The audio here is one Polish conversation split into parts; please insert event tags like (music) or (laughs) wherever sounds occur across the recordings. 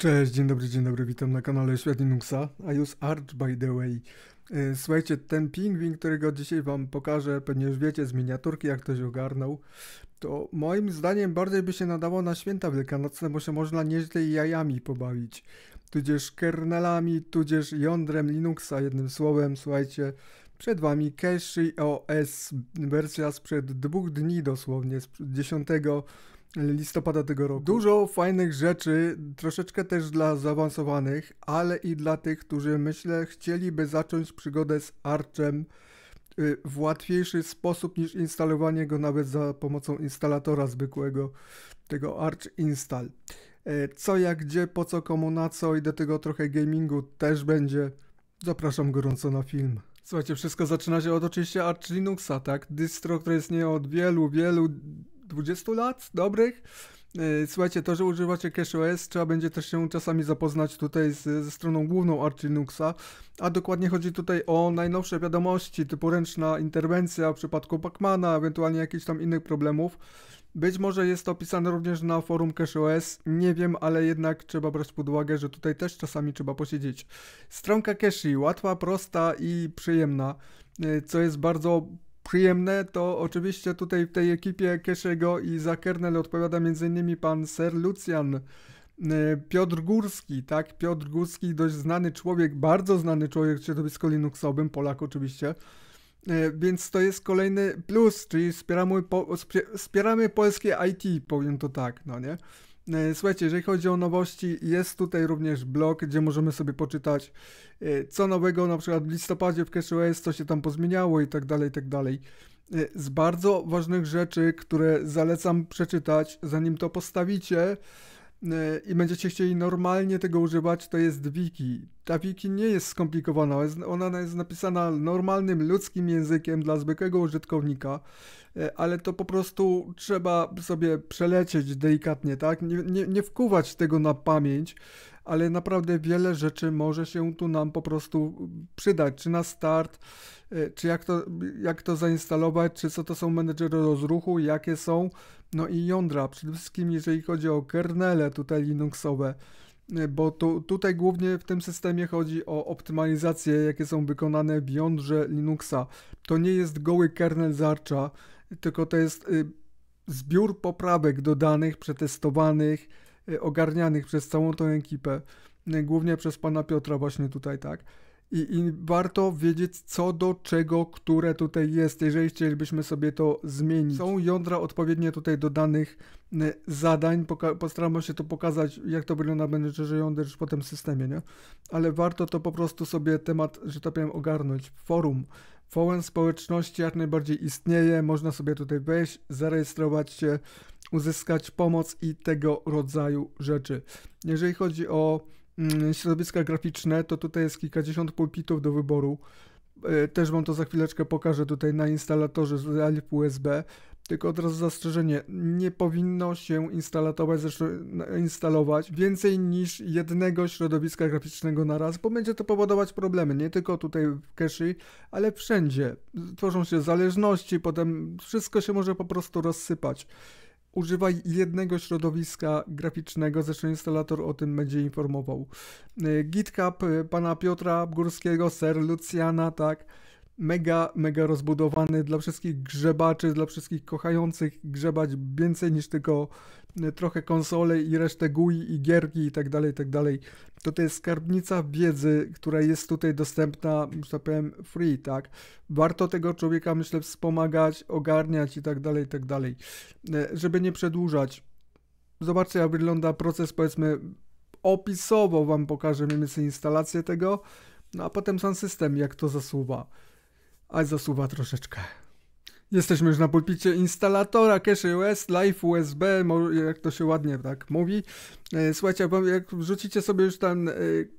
Cześć, dzień dobry, dzień dobry, witam na kanale Świat Linuxa, a już Arch by the way. E, słuchajcie, ten pingwin, którego dzisiaj wam pokażę, pewnie już wiecie z miniaturki, jak ktoś ogarnął, to moim zdaniem bardziej by się nadało na święta wielkanocne, bo się można nieźle jajami pobawić, tudzież kernelami, tudzież jądrem Linuxa, jednym słowem, słuchajcie, przed wami Cache OS, wersja sprzed dwóch dni dosłownie, z 10 listopada tego roku. Dużo fajnych rzeczy, troszeczkę też dla zaawansowanych, ale i dla tych, którzy myślę chcieliby zacząć przygodę z Archem y, w łatwiejszy sposób niż instalowanie go nawet za pomocą instalatora zwykłego, tego Arch Install. Y, co jak gdzie, po co komu na co i do tego trochę gamingu też będzie. Zapraszam gorąco na film. Słuchajcie, wszystko zaczyna się od oczywiście Arch Linuxa, tak? Dystro, które istnieje od wielu, wielu 20 lat dobrych. E, słuchajcie, to, że używacie CashOS, trzeba będzie też się czasami zapoznać tutaj z, ze stroną główną Arch Linuxa, a dokładnie chodzi tutaj o najnowsze wiadomości typu ręczna interwencja w przypadku Pacmana, ewentualnie jakichś tam innych problemów. Być może jest to opisane również na forum CashOS, nie wiem, ale jednak trzeba brać pod uwagę, że tutaj też czasami trzeba posiedzieć. Stronka Cashi, łatwa, prosta i przyjemna, e, co jest bardzo przyjemne, to oczywiście tutaj w tej ekipie Keszego i za kernel odpowiada m.in. pan ser Lucian e, Piotr Górski, tak? Piotr Górski, dość znany człowiek, bardzo znany człowiek w środowisku Linuxowym, Polak oczywiście. E, więc to jest kolejny plus, czyli wspieramy, po, wspieramy polskie IT, powiem to tak, no nie? E, słuchajcie, jeżeli chodzi o nowości, jest tutaj również blog, gdzie możemy sobie poczytać e, co nowego, na przykład w listopadzie w CashOS, co się tam pozmieniało i tak dalej, i tak dalej. E, z bardzo ważnych rzeczy, które zalecam przeczytać, zanim to postawicie, Y, i będziecie chcieli normalnie tego używać, to jest wiki. Ta wiki nie jest skomplikowana, ona jest napisana normalnym ludzkim językiem dla zwykłego użytkownika, y, ale to po prostu trzeba sobie przelecieć delikatnie, tak? Nie, nie, nie wkuwać tego na pamięć, ale naprawdę wiele rzeczy może się tu nam po prostu przydać, czy na start, y, czy jak to, jak to zainstalować, czy co to są menedżery rozruchu, jakie są, no i jądra, przede wszystkim jeżeli chodzi o kernele tutaj Linuxowe, y, bo tu, tutaj głównie w tym systemie chodzi o optymalizacje, jakie są wykonane w jądrze Linuxa. To nie jest goły kernel zarcza, tylko to jest y, zbiór poprawek dodanych, przetestowanych, y, ogarnianych przez całą tą ekipę, głównie przez pana Piotra właśnie tutaj, tak i, i warto wiedzieć co do czego, które tutaj jest, jeżeli chcielibyśmy sobie to zmienić. Są jądra odpowiednie tutaj do danych e, zadań, Poka postaram się to pokazać, jak to wygląda w menedżerze jądra już po tym systemie, nie? Ale warto to po prostu sobie temat, że tak powiem, ogarnąć. Forum. Forum społeczności jak najbardziej istnieje, można sobie tutaj wejść, zarejestrować się, uzyskać pomoc i tego rodzaju rzeczy. Jeżeli chodzi o Mm, środowiska graficzne, to tutaj jest kilkadziesiąt pulpitów do wyboru. E, też wam to za chwileczkę pokażę tutaj na instalatorze z ALIP USB. Tylko od razu zastrzeżenie, nie powinno się instalować, instalować więcej niż jednego środowiska graficznego na raz, bo będzie to powodować problemy, nie tylko tutaj w cache, ale wszędzie. Tworzą się zależności, potem wszystko się może po prostu rozsypać używaj jednego środowiska graficznego, zresztą instalator o tym będzie informował. Y, GitHub y, pana Piotra Górskiego, Ser Lucjana, tak mega, mega rozbudowany dla wszystkich grzebaczy, dla wszystkich kochających grzebać więcej niż tylko e, trochę konsole i resztę GUI i gierki i tak dalej, i tak dalej. To to jest skarbnica wiedzy, która jest tutaj dostępna, że tak powiem, free, tak? Warto tego człowieka, myślę, wspomagać, ogarniać i tak dalej, i tak dalej. E, żeby nie przedłużać, zobaczcie jak wygląda proces, powiedzmy, opisowo Wam pokażę mniej więcej instalację tego, no a potem sam system, jak to zasuwa a zasuwa troszeczkę. Jesteśmy już na pulpicie instalatora Cache US, Live USB, jak to się ładnie tak mówi. E, słuchajcie, jak wrzucicie sobie już tam e,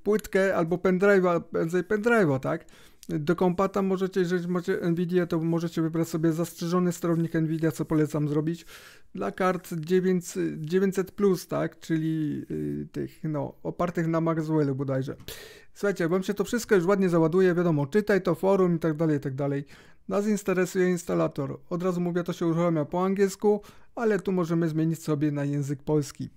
płytkę albo pendrive'a, prędzej pendrive'a, tak? Do kompata możecie, jeżeli macie Nvidia, to możecie wybrać sobie zastrzeżony sterownik Nvidia, co polecam zrobić. Dla kart 900, plus, tak, czyli yy, tych, no, opartych na Maxwellu bodajże. Słuchajcie, wam się to wszystko już ładnie załaduje, wiadomo, czytaj to forum i tak dalej, i tak dalej. Nas interesuje instalator. Od razu mówię, to się uruchamia po angielsku, ale tu możemy zmienić sobie na język polski.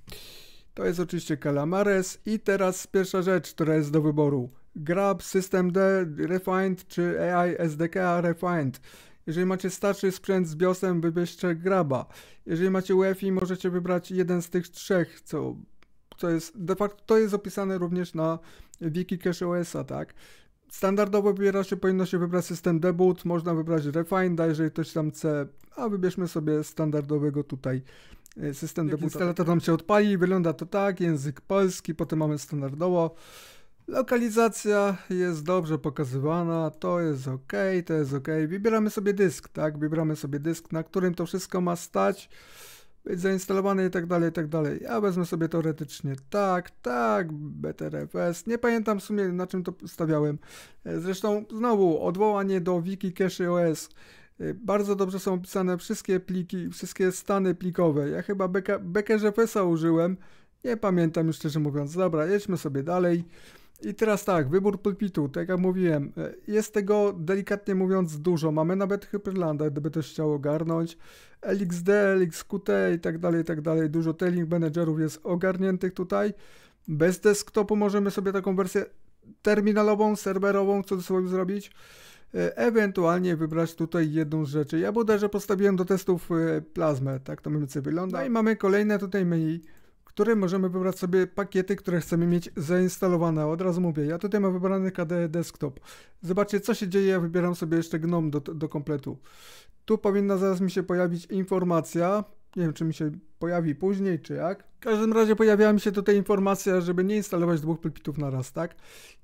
To jest oczywiście Calamares i teraz pierwsza rzecz, która jest do wyboru. Grab, Systemd, Refined czy AI SDK Refined. Jeżeli macie starszy sprzęt z BIOSem, wybierzcie Graba. Jeżeli macie UEFI, możecie wybrać jeden z tych trzech, co, co jest de facto to jest opisane również na wiki Cache OS-a, tak? Standardowo wybiera się, powinno się wybrać system debut, można wybrać Refinda, jeżeli ktoś tam chce, a wybierzmy sobie standardowego tutaj e, system debut. Instalator nam się odpali, wygląda to tak, język polski, potem mamy standardowo. Lokalizacja jest dobrze pokazywana, to jest ok, to jest ok. Wybieramy sobie dysk, tak? Wybieramy sobie dysk, na którym to wszystko ma stać, być zainstalowane i tak dalej, i tak dalej. Ja wezmę sobie teoretycznie tak, tak, BTRFS. Nie pamiętam w sumie na czym to stawiałem. E, zresztą znowu odwołanie do wiki cache OS. E, bardzo dobrze są opisane wszystkie pliki, wszystkie stany plikowe. Ja chyba BK, BKRFS-a użyłem nie pamiętam już szczerze mówiąc. Dobra, jedźmy sobie dalej. I teraz tak, wybór pulpitu, tak jak mówiłem, e, jest tego delikatnie mówiąc dużo. Mamy nawet Hyperlanda, gdyby też chciał ogarnąć. LXD, LXQT i tak dalej, i tak dalej. Dużo tailing managerów jest ogarniętych tutaj. Bez desktopu możemy sobie taką wersję terminalową, serwerową, co sobą zrobić. E, ewentualnie wybrać tutaj jedną z rzeczy. Ja bodajże postawiłem do testów e, plazmę, tak to mniej więcej wygląda. No i mamy kolejne tutaj menu którym możemy wybrać sobie pakiety, które chcemy mieć zainstalowane. Od razu mówię, ja tutaj mam wybrany KDE Desktop. Zobaczcie, co się dzieje, ja wybieram sobie jeszcze GNOME do, do kompletu. Tu powinna zaraz mi się pojawić informacja, nie wiem, czy mi się pojawi później, czy jak. W każdym razie pojawiała mi się tutaj informacja, żeby nie instalować dwóch pulpitów na raz, tak?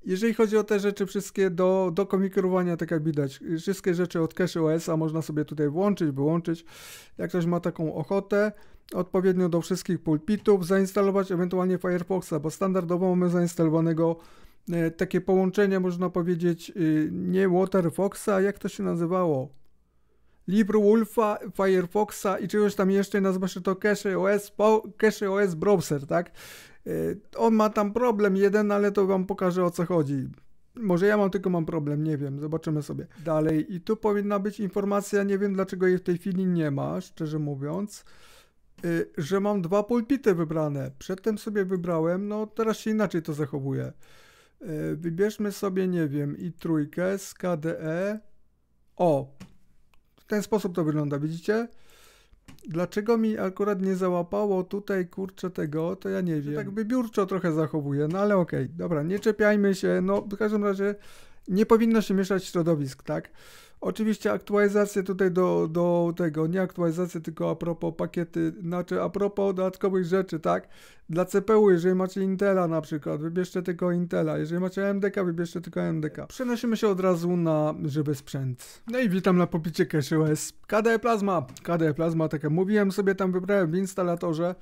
Jeżeli chodzi o te rzeczy wszystkie do, do komikerowania, tak jak widać, wszystkie rzeczy od Cache OS, a można sobie tutaj włączyć, wyłączyć, jak ktoś ma taką ochotę, odpowiednio do wszystkich pulpitów, zainstalować ewentualnie Firefoxa, bo standardowo mamy zainstalowanego e, takie połączenie, można powiedzieć, y, nie Waterfoxa, jak to się nazywało? LibreWolfa, Firefoxa i czegoś tam jeszcze, nazywa się to Cache OS, Cache OS Browser, tak? E, on ma tam problem jeden, ale to wam pokażę o co chodzi. Może ja mam, tylko mam problem, nie wiem, zobaczymy sobie. Dalej, i tu powinna być informacja, nie wiem dlaczego jej w tej chwili nie ma, szczerze mówiąc, e, że mam dwa pulpity wybrane. Przedtem sobie wybrałem, no teraz się inaczej to zachowuje. E, wybierzmy sobie, nie wiem, i trójkę z KDE. O, ten sposób to wygląda, widzicie? Dlaczego mi akurat nie załapało tutaj kurczę tego, to ja nie wiem. Tak wybiórczo trochę zachowuję, no ale okej, okay, dobra, nie czepiajmy się, no w każdym razie nie powinno się mieszać środowisk, tak? Oczywiście aktualizacje tutaj do, do tego, nie aktualizacje, tylko a propos pakiety, znaczy a propos dodatkowych rzeczy, tak? Dla CPU, jeżeli macie Intela na przykład, wybierzcie tylko Intela. Jeżeli macie AMDK, wybierzcie tylko AMDK. Przenosimy się od razu na żywy sprzęt. No i witam na popicie CashOS. KDE Plasma. KDE Plasma, tak jak mówiłem, sobie tam wybrałem w instalatorze.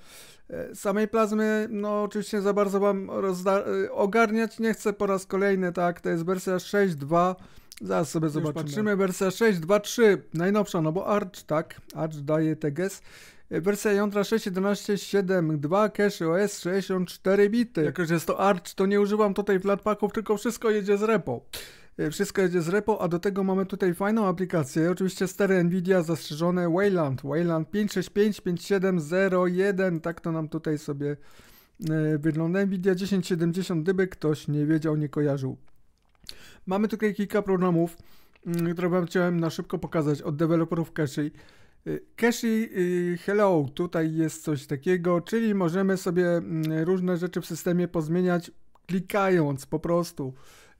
E, samej plazmy, no oczywiście za bardzo wam e, ogarniać nie chcę po raz kolejny, tak? To jest wersja 6.2 Zaraz sobie zobaczymy. Patrzymy. Wersja 6.2.3, najnowsza, no bo Arch, tak, Arch daje TGS. E, wersja jądra 6.11.7.2, cache OS 64 bity. Jako, że jest to Arch, to nie używam tutaj flatpaków, tylko wszystko jedzie z repo. E, wszystko jedzie z repo, a do tego mamy tutaj fajną aplikację. Oczywiście stare Nvidia zastrzeżone Wayland. Wayland 565 tak to nam tutaj sobie e, wygląda. Nvidia 1070, gdyby ktoś nie wiedział, nie kojarzył. Mamy tutaj kilka programów, mm, które Wam chciałem na szybko pokazać od deweloperów Cashly. Cashly Hello, tutaj jest coś takiego, czyli możemy sobie mm, różne rzeczy w systemie pozmieniać klikając po prostu.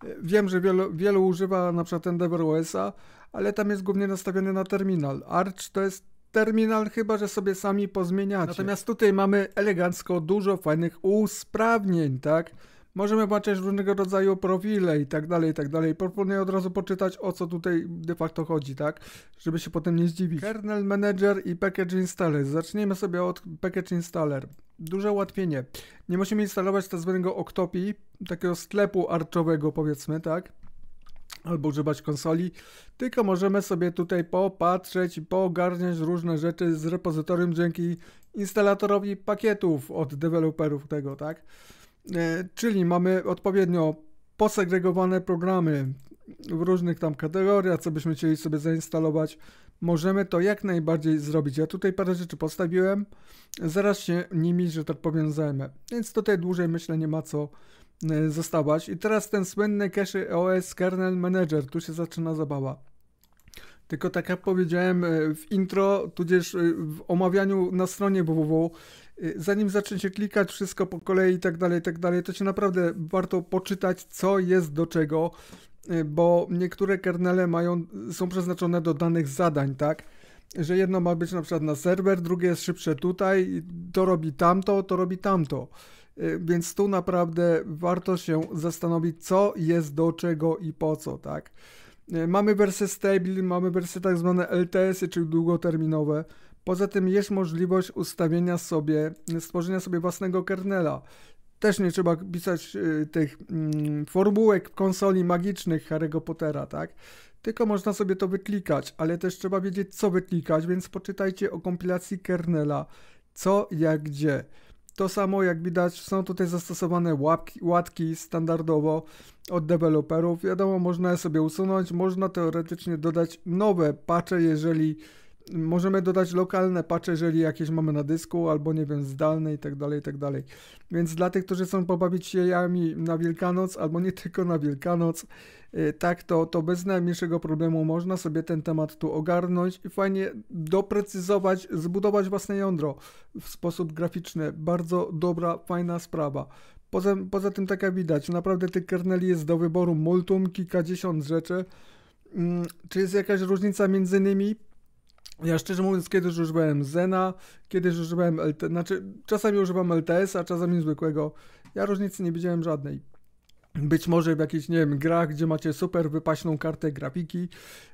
Y, wiem, że wielu, wielu używa na przykład Endeavor OS-a, ale tam jest głównie nastawiony na terminal. Arch to jest terminal, chyba że sobie sami pozmieniacie. Natomiast tutaj mamy elegancko dużo fajnych usprawnień, tak? Możemy patrzeć różnego rodzaju profile i tak dalej, i tak dalej. Proponuję od razu poczytać, o co tutaj de facto chodzi, tak? Żeby się potem nie zdziwić. Kernel Manager i Package Installer. Zacznijmy sobie od Package Installer. Duże ułatwienie. Nie musimy instalować tak zwanego Octopi, takiego sklepu arczowego powiedzmy, tak? albo używać konsoli, tylko możemy sobie tutaj popatrzeć i poogarniać różne rzeczy z repozytorium dzięki instalatorowi pakietów od deweloperów tego, tak? E, czyli mamy odpowiednio posegregowane programy w różnych tam kategoriach, co byśmy chcieli sobie zainstalować. Możemy to jak najbardziej zrobić. Ja tutaj parę rzeczy postawiłem, zaraz się nimi, że tak powiem, zajmę. Więc tutaj dłużej myślę nie ma co e, zostawać. I teraz ten słynny cache OS Kernel Manager, tu się zaczyna zabawa. Tylko tak jak powiedziałem e, w intro, tudzież w omawianiu na stronie www, Y, zanim zaczniecie klikać wszystko po kolei i tak dalej, i tak dalej, to się naprawdę warto poczytać, co jest do czego, y, bo niektóre kernele mają, są przeznaczone do danych zadań, tak? Że jedno ma być na przykład na serwer, drugie jest szybsze tutaj, to robi tamto, to robi tamto. Y, więc tu naprawdę warto się zastanowić, co jest do czego i po co, tak? Mamy wersje stable, mamy wersje tak zwane LTS-y, czyli długoterminowe. Poza tym jest możliwość ustawienia sobie, stworzenia sobie własnego kernela. Też nie trzeba pisać y, tych y, formułek konsoli magicznych Harry'ego Pottera, tak? Tylko można sobie to wyklikać, ale też trzeba wiedzieć, co wyklikać, więc poczytajcie o kompilacji kernela. Co, jak, gdzie. To samo jak widać są tutaj zastosowane łapki, łatki standardowo od deweloperów. Wiadomo, można je sobie usunąć, można teoretycznie dodać nowe patche, jeżeli możemy dodać lokalne patche, jeżeli jakieś mamy na dysku, albo nie wiem, zdalne i tak dalej, i tak dalej. Więc dla tych, którzy chcą pobawić się jajami na Wielkanoc, albo nie tylko na Wielkanoc, y, tak, to, to bez najmniejszego problemu można sobie ten temat tu ogarnąć i fajnie doprecyzować, zbudować własne jądro w sposób graficzny. Bardzo dobra, fajna sprawa. Poza, poza tym, tak jak widać, naprawdę tych kerneli jest do wyboru multum, kilkadziesiąt rzeczy. Mm, czy jest jakaś różnica między nimi? Ja szczerze mówiąc, kiedyś używałem Zena, kiedyś używałem LT, znaczy czasami używam LTS, a czasami zwykłego. Ja różnicy nie widziałem żadnej. Być może w jakichś, nie wiem, grach, gdzie macie super wypaśną kartę grafiki,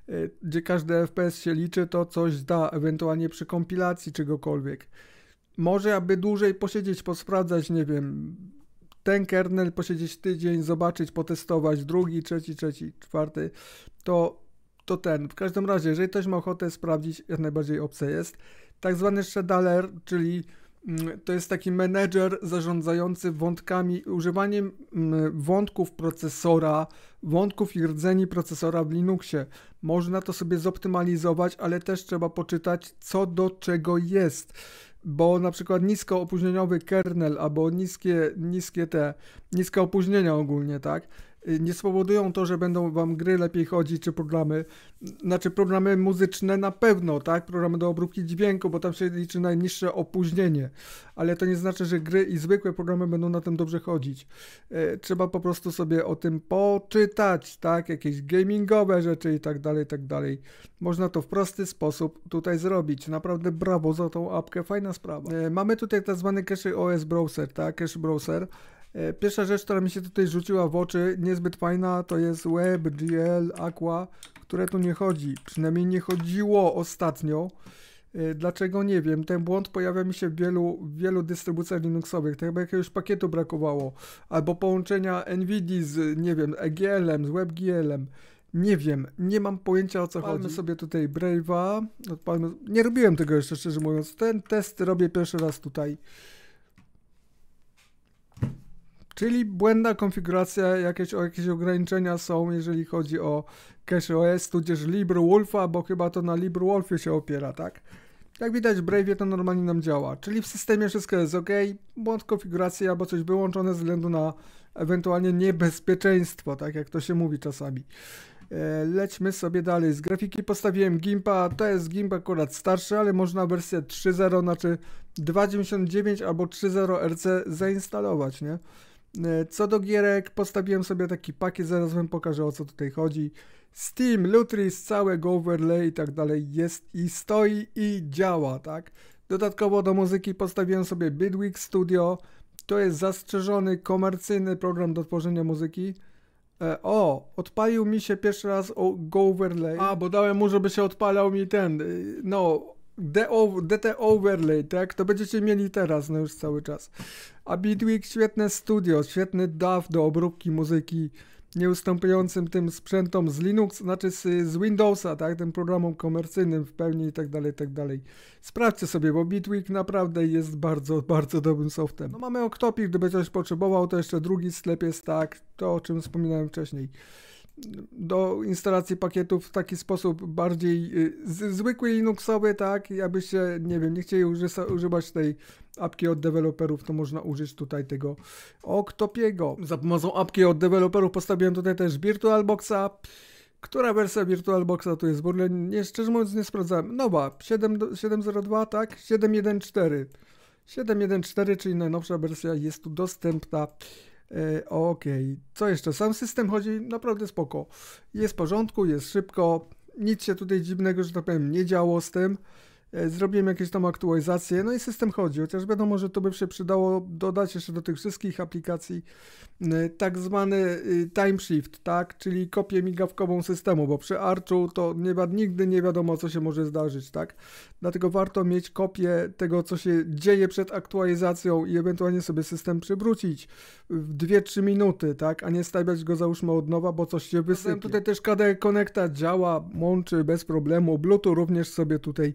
yy, gdzie każdy FPS się liczy, to coś da, ewentualnie przy kompilacji czegokolwiek. Może aby dłużej posiedzieć, posprawdzać, nie wiem, ten kernel, posiedzieć tydzień, zobaczyć, potestować, drugi, trzeci, trzeci, czwarty, to to ten. W każdym razie, jeżeli ktoś ma ochotę sprawdzić, jak najbardziej obce jest. Tak zwany shadeler, czyli mm, to jest taki menedżer zarządzający wątkami, używaniem mm, wątków procesora, wątków i rdzeni procesora w Linuxie. Można to sobie zoptymalizować, ale też trzeba poczytać, co do czego jest. Bo na przykład nisko opóźnieniowy kernel albo niskie, niskie te, niskie opóźnienia ogólnie, tak? Y, nie spowodują to, że będą wam gry lepiej chodzić, czy programy, znaczy programy muzyczne na pewno, tak, programy do obróbki dźwięku, bo tam się liczy najniższe opóźnienie, ale to nie znaczy, że gry i zwykłe programy będą na tym dobrze chodzić. Y, trzeba po prostu sobie o tym poczytać, tak, jakieś gamingowe rzeczy i tak dalej, i tak dalej. Można to w prosty sposób tutaj zrobić. Naprawdę brawo za tą apkę, fajna sprawa. Y, mamy tutaj tak zwany cache OS browser, tak, cache browser, E, pierwsza rzecz, która mi się tutaj rzuciła w oczy, niezbyt fajna, to jest WebGL Aqua, które tu nie chodzi. Przynajmniej nie chodziło ostatnio. E, dlaczego nie wiem? Ten błąd pojawia mi się w wielu, wielu dystrybucjach Linuxowych. tak chyba jakiegoś pakietu brakowało. Albo połączenia NVIDII z, nie wiem, EGL-em, z WebGL-em. Nie wiem, nie mam pojęcia o co Odpalmy chodzi. sobie tutaj Brave'a. Odpalmy... Nie robiłem tego jeszcze, szczerze mówiąc. Ten test robię pierwszy raz tutaj. Czyli błędna konfiguracja, jakieś, jakieś ograniczenia są, jeżeli chodzi o CacheOS, tudzież LibreWolfa, bo chyba to na LibreWolfie się opiera, tak? Jak widać w Brave to normalnie nam działa, czyli w systemie wszystko jest ok, błąd konfiguracji albo coś wyłączone ze względu na ewentualnie niebezpieczeństwo, tak jak to się mówi czasami. E, lećmy sobie dalej. Z grafiki postawiłem Gimpa. To jest Gimp akurat starszy, ale można wersję 3.0, znaczy 2.99 albo 3.0 RC zainstalować, nie? E, co do gierek, postawiłem sobie taki pakiet, zaraz wam pokażę o co tutaj chodzi. Steam, Lutris, całe overlay i tak dalej jest i stoi i działa, tak? Dodatkowo do muzyki postawiłem sobie Bidwig Studio. To jest zastrzeżony, komercyjny program do tworzenia muzyki. E, o, odpalił mi się pierwszy raz o Go Overlay. A, bo dałem mu, żeby się odpalał mi ten, y, no, DT Overlay, tak? To będziecie mieli teraz, no już cały czas. A Bitwig świetne studio, świetny DAW do obróbki muzyki, nieustępującym tym sprzętom z Linux, znaczy z, z Windowsa, tak? Tym programom komercyjnym w pełni i tak dalej, i tak dalej. Sprawdźcie sobie, bo Bitwig naprawdę jest bardzo, bardzo dobrym softem. No mamy Octopi, gdyby ktoś potrzebował, to jeszcze drugi sklep jest tak, to o czym wspominałem wcześniej do instalacji pakietów w taki sposób bardziej y, zwykły Linuxowy, tak? Jakbyście, nie wiem, nie chcieli używać tej apki od deweloperów, to można użyć tutaj tego Octopiego. Za pomocą apki od deweloperów postawiłem tutaj też VirtualBoxa. Która wersja VirtualBoxa to jest? W ogóle nie, szczerze mówiąc nie sprawdzałem. Nowa, 7.02, tak? 7.1.4. 7.1.4, czyli najnowsza wersja jest tu dostępna. E, okej, okay. co jeszcze? Sam system chodzi naprawdę spoko. Jest w porządku, jest szybko, nic się tutaj dziwnego, że tak powiem, nie działo z tym. E, zrobiłem jakieś tam aktualizacje, no i system chodzi, chociaż wiadomo, że to by się przydało dodać jeszcze do tych wszystkich aplikacji e, tak zwany y, time shift, tak, czyli kopię migawkową systemu, bo przy Archu to nie, nigdy nie wiadomo, co się może zdarzyć, tak, dlatego warto mieć kopię tego, co się dzieje przed aktualizacją i ewentualnie sobie system przywrócić w 2-3 minuty, tak, a nie stawiać go załóżmy od nowa, bo coś się wysypie. Tutaj też KDE Connecta działa, łączy bez problemu, Bluetooth również sobie tutaj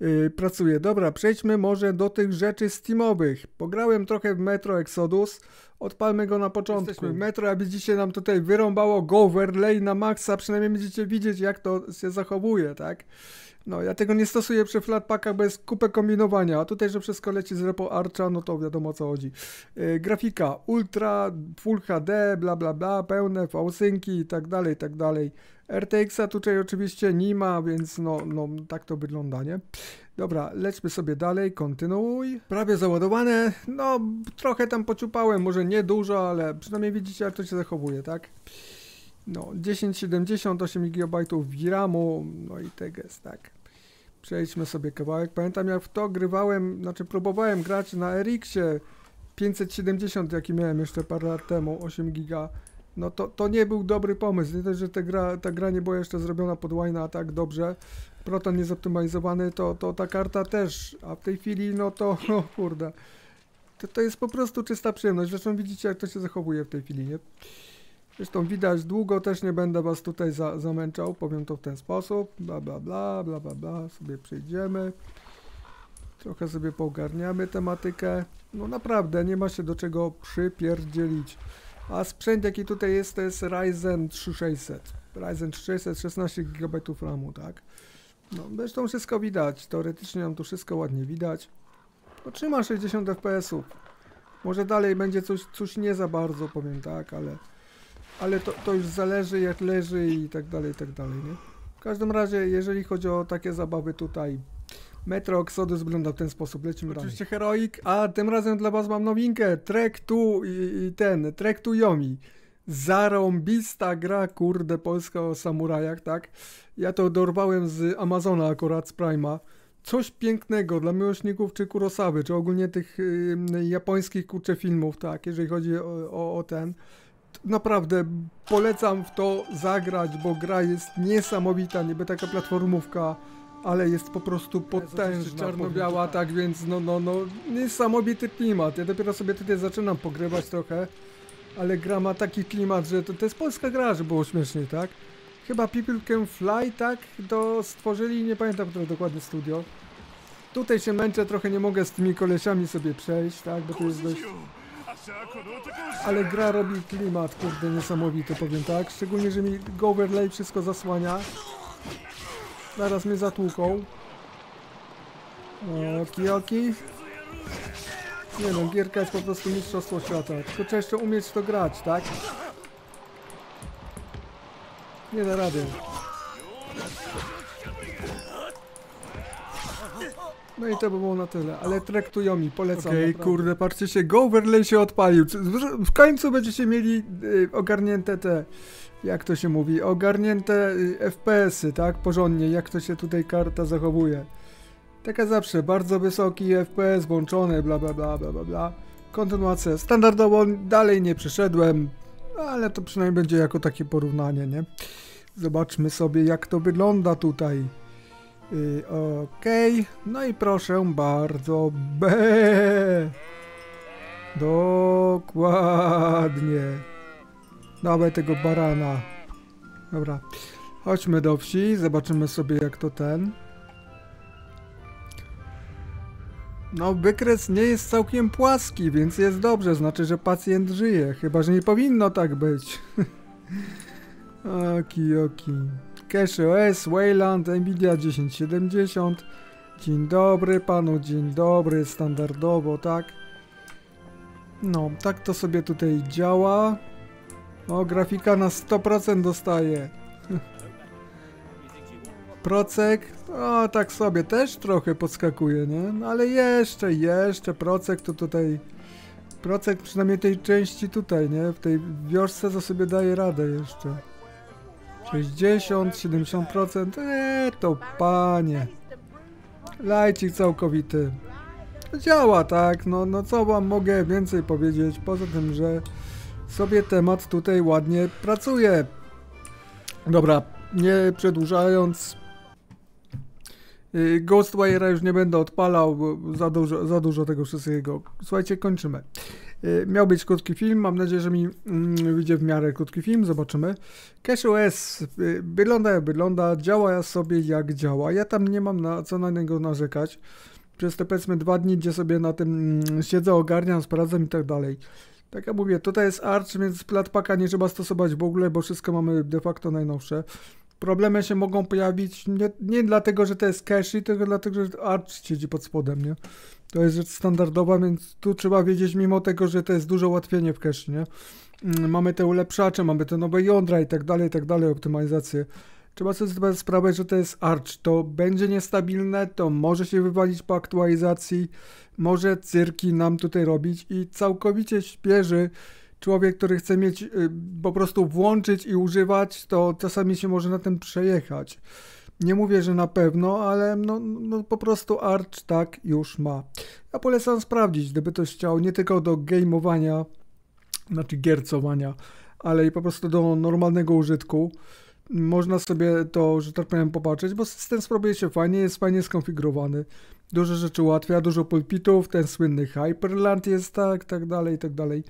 yy, pracuje. Dobra, przejdźmy może do tych rzeczy steamowych. Pograłem trochę w Metro Exodus, odpalmy go na początku. Jesteśmy Metro, a widzicie nam tutaj wyrąbało go overlay na maksa, przynajmniej będziecie widzieć jak to się zachowuje, tak? No, ja tego nie stosuję przy flatpakach, bo jest kupę kombinowania, a tutaj, że wszystko leci z repo Archa, no to wiadomo o co chodzi. E, grafika Ultra, Full HD, bla bla bla, pełne fałsynki i tak dalej, i tak dalej. RTX-a tutaj oczywiście nie ma, więc no, no tak to wygląda, nie? Dobra, lećmy sobie dalej, kontynuuj. Prawie załadowane, no trochę tam pociupałem, może nie dużo, ale przynajmniej widzicie jak to się zachowuje, tak? No, 1070, 8 GB VRAMu, no i tego tak jest, tak. Przejdźmy sobie kawałek. Pamiętam jak w to grywałem, znaczy próbowałem grać na RX-ie 570, jaki miałem jeszcze parę lat temu, 8 GB. No to, to nie był dobry pomysł, nie dość, że ta gra, ta gra nie była jeszcze zrobiona pod Wine'a tak dobrze, Proton niezoptymalizowany, to, to ta karta też, a w tej chwili no to, (laughs) no kurde, to, to jest po prostu czysta przyjemność, zresztą widzicie jak to się zachowuje w tej chwili, nie? Zresztą widać długo, też nie będę was tutaj za, zamęczał, powiem to w ten sposób. Bla, bla, bla, bla, bla, bla, sobie przejdziemy. Trochę sobie poogarniamy tematykę. No naprawdę, nie ma się do czego przypierdzielić. A sprzęt jaki tutaj jest, to jest Ryzen 3600. Ryzen 3600, 16 GB RAMu, tak? No, zresztą wszystko widać, teoretycznie nam tu wszystko ładnie widać. Otrzyma 60 fps -ów. Może dalej będzie coś, coś nie za bardzo, powiem tak, ale ale to, to już zależy jak leży i tak dalej, i tak dalej, nie? W każdym razie, jeżeli chodzi o takie zabawy tutaj, Metro Exodus wygląda w ten sposób, lecimy dalej. Oczywiście Heroik, a tym razem dla was mam nowinkę, Trek tu i, i ten, Trek tu Yomi. Zarąbista gra, kurde, polska o samurajach, tak? Ja to dorwałem z Amazona akurat, z Prima coś pięknego dla miłośników czy Kurosawy, czy ogólnie tych y, japońskich kurcze filmów, tak, jeżeli chodzi o, o, o ten naprawdę polecam w to zagrać, bo gra jest niesamowita, niby taka platformówka, ale jest po prostu potężna, czarno-biała, tak. tak więc no, no, no, niesamowity klimat. Ja dopiero sobie tutaj zaczynam pogrywać trochę, ale gra ma taki klimat, że to, to jest polska gra, żeby było śmiesznie, tak? Chyba People Can Fly, tak? To stworzyli, nie pamiętam które dokładnie studio. Tutaj się męczę, trochę nie mogę z tymi kolesiami sobie przejść, tak? Bo to jest dość ale gra robi klimat, kurde, niesamowity, powiem tak. Szczególnie, że mi Goverlay wszystko zasłania. Zaraz mnie zatłuką. Oki, oki. Nie no, gierka jest po prostu mistrzostwo świata. Tylko trzeba jeszcze umieć to grać, tak? Nie da rady. No i to by było na tyle, ale traktuj mi, polecam. Okej, okay, kurde, patrzcie się, Goverlay się odpalił. W końcu będziecie mieli y, ogarnięte te, jak to się mówi, ogarnięte y, FPS-y, tak, porządnie, jak to się tutaj karta zachowuje. Taka zawsze, bardzo wysoki FPS, włączony, bla bla bla bla bla bla. Kontynuacja, standardowo dalej nie przeszedłem, ale to przynajmniej będzie jako takie porównanie, nie? Zobaczmy sobie, jak to wygląda tutaj. Yy, Okej, okay. no i proszę bardzo, B. Dokładnie. Dawaj tego barana. Dobra, chodźmy do wsi, zobaczymy sobie jak to ten. No, wykres nie jest całkiem płaski, więc jest dobrze, znaczy, że pacjent żyje. Chyba, że nie powinno tak być. (laughs) oki, oki. Cache OS, Wayland, Nvidia 1070. Dzień dobry panu, dzień dobry, standardowo, tak? No, tak to sobie tutaj działa. O, grafika na 100% dostaje. (laughs) Procek, o tak sobie też trochę podskakuje, nie? No, ale jeszcze, jeszcze procek to tutaj... Procek przynajmniej tej części tutaj, nie? W tej wiosce to sobie daje radę jeszcze. 60, 70%, eee, to panie. Lajcik całkowity. Działa, tak? No, no co wam mogę więcej powiedzieć, poza tym, że sobie temat tutaj ładnie pracuje. Dobra, nie przedłużając, y, Ghostwire'a już nie będę odpalał, bo za dużo, za dużo tego wszystkiego. Słuchajcie, kończymy. Y, miał być krótki film, mam nadzieję, że mi mm, wyjdzie w miarę krótki film, zobaczymy. Cash OS y, wygląda jak wygląda, działa sobie jak działa. Ja tam nie mam na co na niego narzekać. Przez te powiedzmy dwa dni, gdzie sobie na tym mm, siedzę, ogarniam, sprawdzam i tak dalej. Tak jak mówię, tutaj jest Arch, więc platpaka nie trzeba stosować w ogóle, bo wszystko mamy de facto najnowsze problemy się mogą pojawić nie, nie dlatego, że to jest cache, tylko dlatego, że arch siedzi pod spodem, nie? To jest rzecz standardowa, więc tu trzeba wiedzieć, mimo tego, że to jest dużo ułatwienie w cache, nie? Mm, mamy te ulepszacze, mamy te nowe jądra i tak dalej, i tak dalej, optymalizacje. Trzeba sobie zdawać sprawę, że to jest Arch. To będzie niestabilne, to może się wywalić po aktualizacji, może cyrki nam tutaj robić i całkowicie śpieży człowiek, który chce mieć y, po prostu włączyć i używać, to czasami się może na tym przejechać. Nie mówię, że na pewno, ale no, no, po prostu Arch tak już ma. Ja polecam sprawdzić, gdyby ktoś chciał, nie tylko do gameowania, znaczy giercowania, ale i po prostu do normalnego użytku. Można sobie to, że tak powiem, popatrzeć, bo system sprawuje się fajnie, jest fajnie skonfigurowany. Dużo rzeczy ułatwia, dużo pulpitów, ten słynny Hyperland jest tak, tak dalej, tak dalej.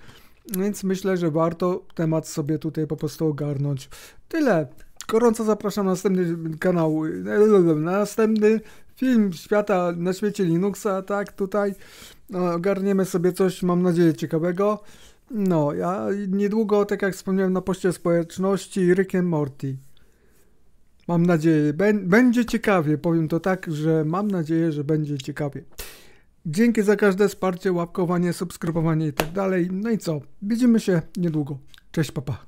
Więc myślę, że warto temat sobie tutaj po prostu ogarnąć. Tyle. Gorąco zapraszam na następny kanał, na następny film świata na świecie Linuxa, tak, tutaj. No, ogarniemy sobie coś, mam nadzieję, ciekawego. No, ja niedługo, tak jak wspomniałem na poście społeczności, Rick Morty. Mam nadzieję, będzie ciekawie, powiem to tak, że mam nadzieję, że będzie ciekawie. Dzięki za każde wsparcie, łapkowanie, subskrybowanie i tak dalej. No i co? Widzimy się niedługo. Cześć, papa.